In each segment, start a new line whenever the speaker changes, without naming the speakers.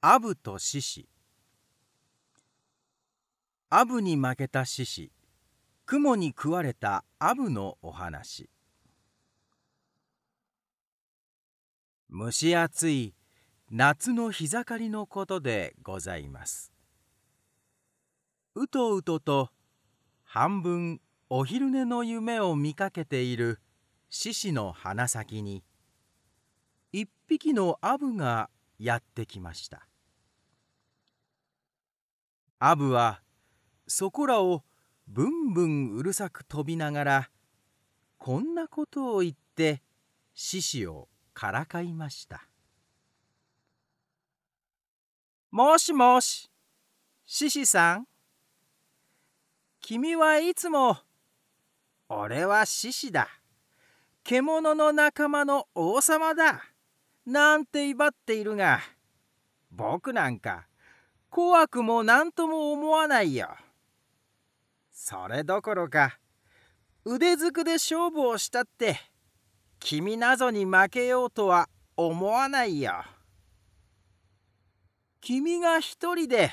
アブと獅子アブに負けた獅子雲に食われたアブのお話蒸し暑い夏の日盛りのことでございますうとうとと半分お昼寝の夢を見かけている獅子の鼻先に一匹のアブがやってきましたアブはそこらをぶんぶんうるさく飛びながらこんなことを言って獅子をからかいました「もしもし獅子さん君はいつも俺は獅子だ獣の仲間の王様だなんて威張っているが僕なんか怖くも何とも思わないよ。それどころか腕ずくで勝負をしたって君なぞに負けようとは思わないよ。君が一人で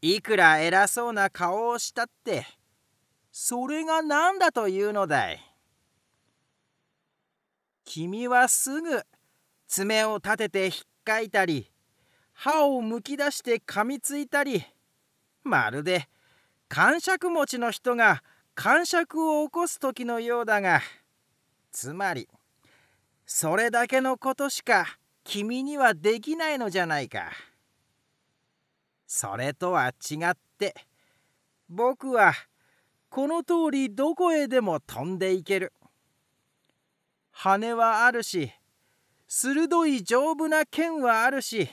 いくら偉そうな顔をしたってそれが何だというのだい。君はすぐ爪を立ててひっかいたり歯をむき出して噛みついたりまるで感触持ちの人が感触を起こす時のようだがつまりそれだけのことしか君にはできないのじゃないか。それとは違って僕はこの通りどこへでも飛んでいける。羽はあるし鋭い丈夫な剣はあるし。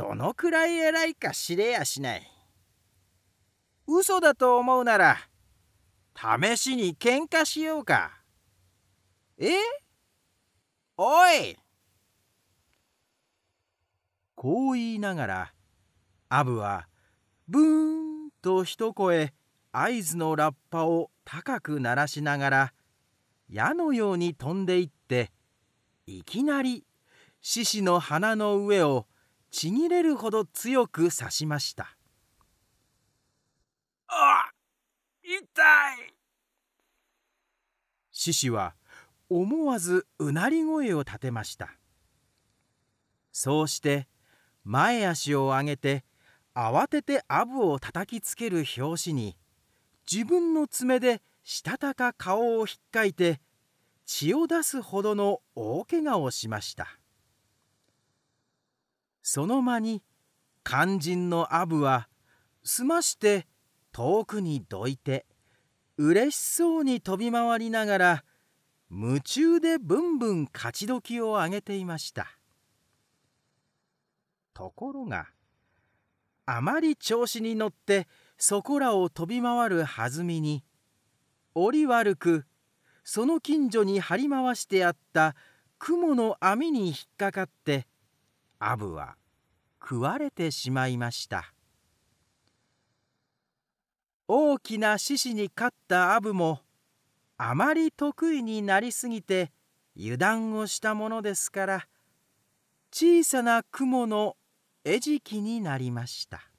どのくらい偉いか知れやしない嘘だと思うなら試しに喧嘩しようかえおいこう言いながらアブはブーンと一声合図のラッパを高く鳴らしながら矢のように飛んでいっていきなり獅子の鼻の上をちぎれるほど強く刺しましたあ痛い獅子は思わずうなり声を立てましたそうして前足を上げて慌ててアブを叩きつける拍子に自分の爪でしたたか顔をひっかいて血を出すほどの大けがをしました。その間に肝心のアブはすまして遠くにどいてうれしそうに飛び回りながら夢中でぶんぶん勝ちきをあげていましたところがあまり調子に乗ってそこらを飛び回る弾みに折り悪くその近所に張り回してあった雲の網に引っかかってアブは食われてしまいました大きな獅子に勝ったアブもあまり得意になりすぎて油断をしたものですから小さな雲の餌食になりました。